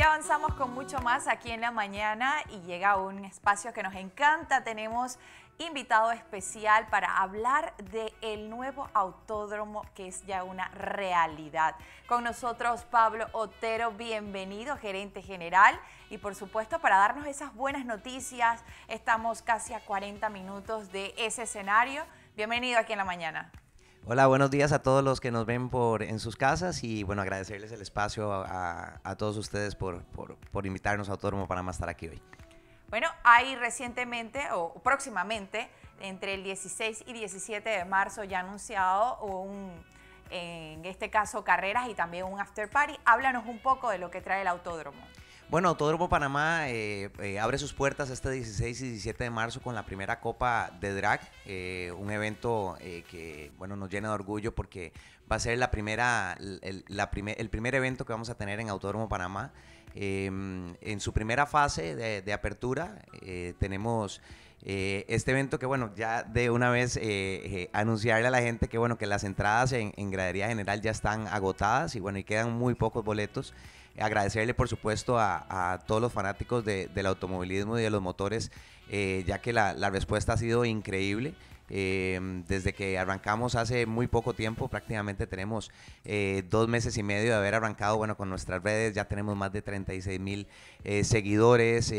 Ya avanzamos con mucho más aquí en la mañana y llega un espacio que nos encanta. Tenemos invitado especial para hablar de el nuevo autódromo que es ya una realidad. Con nosotros Pablo Otero, bienvenido, gerente general. Y por supuesto, para darnos esas buenas noticias, estamos casi a 40 minutos de ese escenario. Bienvenido aquí en la mañana. Hola, buenos días a todos los que nos ven por, en sus casas y bueno, agradecerles el espacio a, todos ustedes por, invitarnos a Autódromo Panamá estar aquí hoy. Bueno, hay recientemente o próximamente, entre el 16 y 17 de marzo, ya anunciado un, en este caso carreras y también un after party. Háblanos un poco de lo que trae el autódromo. Bueno, Autódromo Panamá eh, eh, abre sus puertas este 16 y 17 de marzo con la primera Copa de Drag, eh, un evento que bueno nos llena de orgullo porque va a ser la primera, el, primer, el primer evento que vamos a tener en Autódromo Panamá. Em, en su primera fase de, apertura tenemos este evento que bueno ya de una vez anunciarle a la gente que bueno que las entradas en, en gradería general ya están agotadas y bueno y quedan muy pocos boletos. Agradecerle, por supuesto, a, todos los fanáticos del automovilismo y de los motores, eh, ya que la, respuesta ha sido increíble. Eh, desde que arrancamos hace muy poco tiempo, prácticamente tenemos eh, dos meses y medio de haber arrancado, bueno, con nuestras redes ya tenemos más de 36 mil seguidores,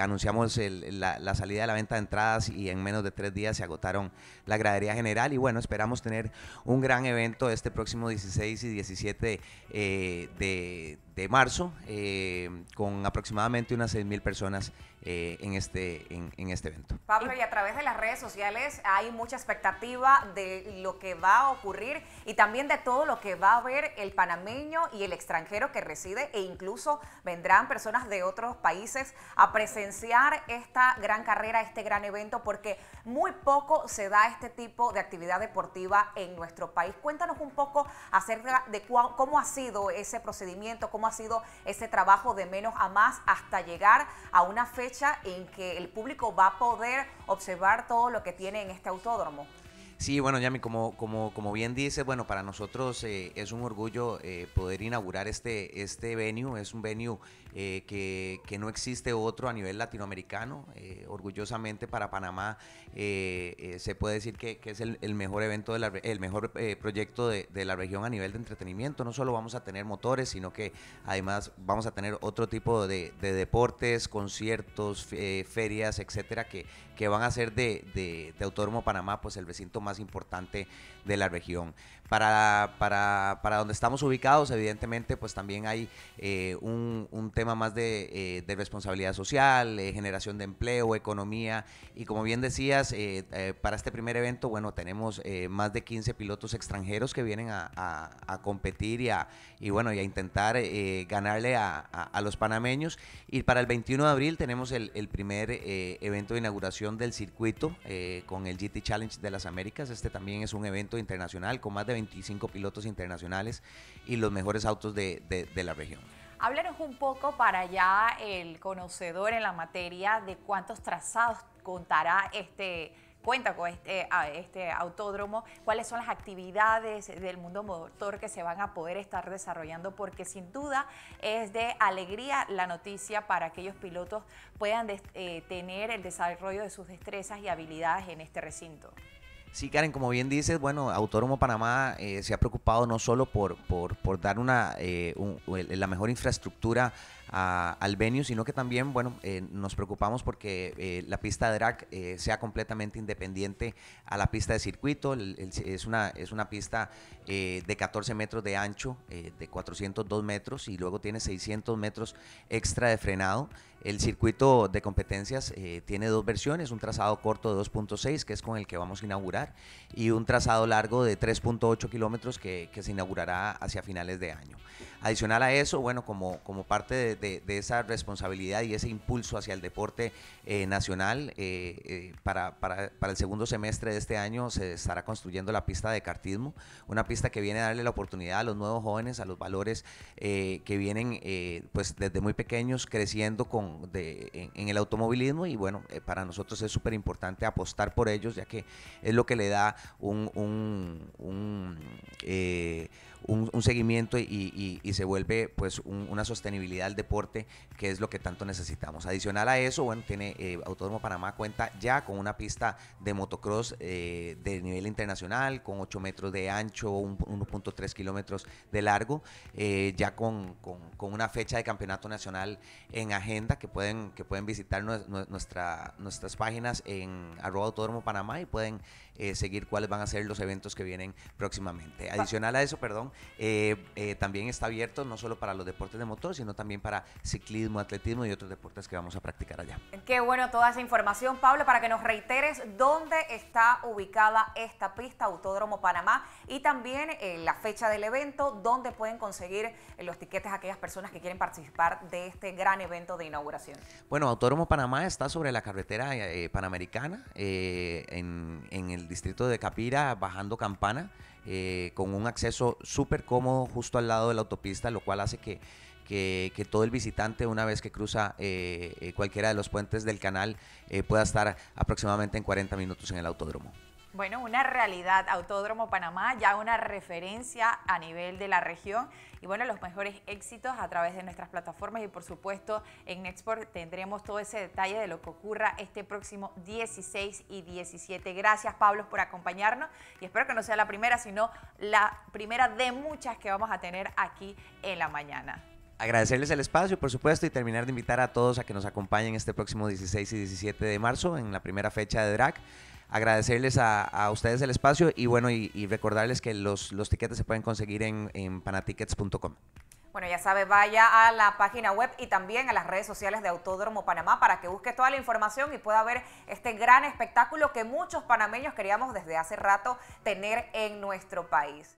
anunciamos la, la, salida de la venta de entradas y en menos de tres días se agotaron la gradería general y bueno, esperamos tener un gran evento este próximo 16 y 17 de de marzo, eh, con aproximadamente unas 6.000 personas eh, en, este, en, este evento. Pablo, y a través de las redes sociales hay mucha expectativa de lo que va a ocurrir y también de todo lo que va a ver el panameño y el extranjero que reside e incluso vendrán personas de otros países a presenciar esta gran carrera, este gran evento, porque muy poco se da este tipo de actividad deportiva en nuestro país. Cuéntanos un poco acerca de cómo ha sido ese procedimiento, cómo ha sido ese trabajo de menos a más hasta llegar a una fecha en que el público va a poder observar todo lo que tiene en este autódromo. Sí, bueno, Yami, como, como, como bien dice, bueno, para nosotros eh, es un orgullo eh, poder inaugurar este, este venue. Es un venue eh, que, no existe otro a nivel latinoamericano. orgullosamente para Panamá se puede decir que, es el, mejor evento, de la, el mejor proyecto de, la región a nivel de entretenimiento. No solo vamos a tener motores, sino que además vamos a tener otro tipo de, deportes, conciertos, ferias, etcétera, que, que van a ser de, de, de Autódromo Panamá, pues el recinto más importante de la región. Para, para, donde estamos ubicados, evidentemente, pues también hay eh, un, tema más de, eh, responsabilidad social, eh, generación de empleo, economía. Y como bien decías, para este primer evento, bueno, tenemos más de 15 pilotos extranjeros que vienen a, competir y, a, y bueno, y a intentar ganarle a, los panameños. Y para el 21 de abril tenemos el, el primer evento de inauguración del circuito con el GT Challenge de las Américas. Este también es un evento internacional con más de 25 pilotos internacionales y los mejores autos de, la región. Háblanos un poco para ya el conocedor en la materia de cuántos trazados contará este, cuenta con este, este, autódromo, cuáles son las actividades del mundo motor que se van a poder estar desarrollando, porque sin duda es de alegría la noticia para aquellos pilotos puedan eh, tener el desarrollo de sus destrezas y habilidades en este recinto. Sí, Karen, como bien dices, bueno, Autónomo Panamá eh, se ha preocupado no solo por, por, dar una, eh, la mejor infraestructura a, al sino que también, bueno, eh, nos preocupamos porque eh, la pista de drag eh, sea completamente independiente a la pista de circuito. es, una, es una pista de 14 metros de ancho, de 402 metros y luego tiene 600 metros extra de frenado. El circuito de competencias tiene dos versiones, un trazado corto de 2.6, que es con el que vamos a inaugurar, y un trazado largo de 3.8 kilómetros que, que se inaugurará hacia finales de año. Adicional a eso, bueno, como, como parte de, de, esa responsabilidad y ese impulso hacia el deporte eh, nacional. Eh, eh, para, el segundo semestre de este año se estará construyendo la pista de cartismo, una pista que viene a darle la oportunidad a los nuevos jóvenes, a los valores que vienen pues desde muy pequeños creciendo con, en, el automovilismo y bueno, para nosotros es súper importante apostar por ellos ya que es lo que le da un, un un, seguimiento y, se vuelve pues una sostenibilidad al deporte que es lo que tanto necesitamos. Adicional a eso, bueno, tiene eh, Autódromo Panamá cuenta ya con una pista de motocross eh, de nivel internacional, con 8 metros de ancho, 1.3 kilómetros de largo, eh, ya con, una fecha de campeonato nacional en agenda que pueden, que pueden visitar nuestra, nuestras páginas en arroba Autódromo Panamá y pueden eh, seguir cuáles van a ser los eventos que vienen próximamente. Adicional a eso, perdón, eh, eh, también está abierto no solo para los deportes de motor, sino también para ciclismo, atletismo y otros deportes que vamos a practicar allá. Qué bueno toda esa información, Pablo, para que nos reiteres dónde está ubicada esta pista, Autódromo Panamá, y también la fecha del evento, dónde pueden conseguir los tiquetes a aquellas personas que quieren participar de este gran evento de inauguración. Bueno, Autódromo Panamá está sobre la carretera panamericana, en el distrito de Capira, bajando Campana, eh, con un acceso súper cómodo justo al lado de la autopista, lo cual hace que, que, todo el visitante, una vez que cruza eh, eh, cualquiera de los puentes del canal, pueda estar aproximadamente en 40 minutos en el autódromo. Bueno, una realidad, Autódromo Panamá, ya una referencia a nivel de la región y bueno, los mejores éxitos a través de nuestras plataformas y por supuesto en Nextport tendremos todo ese detalle de lo que ocurra este próximo 16 y 17. Gracias Pablo por acompañarnos y espero que no sea la primera, sino la primera de muchas que vamos a tener aquí en la mañana agradecerles el espacio, por supuesto, y terminar de invitar a todos a que nos acompañen este próximo 16 y 17 de marzo en la primera fecha de DRAC agradecerles a, a, ustedes el espacio y bueno, y, recordarles que los, los, tiquetes se pueden conseguir en, en panatickets.com. Bueno, ya sabe, vaya a la página web y también a las redes sociales de Autódromo Panamá para que busque toda la información y pueda ver este gran espectáculo que muchos panameños queríamos desde hace rato tener en nuestro país.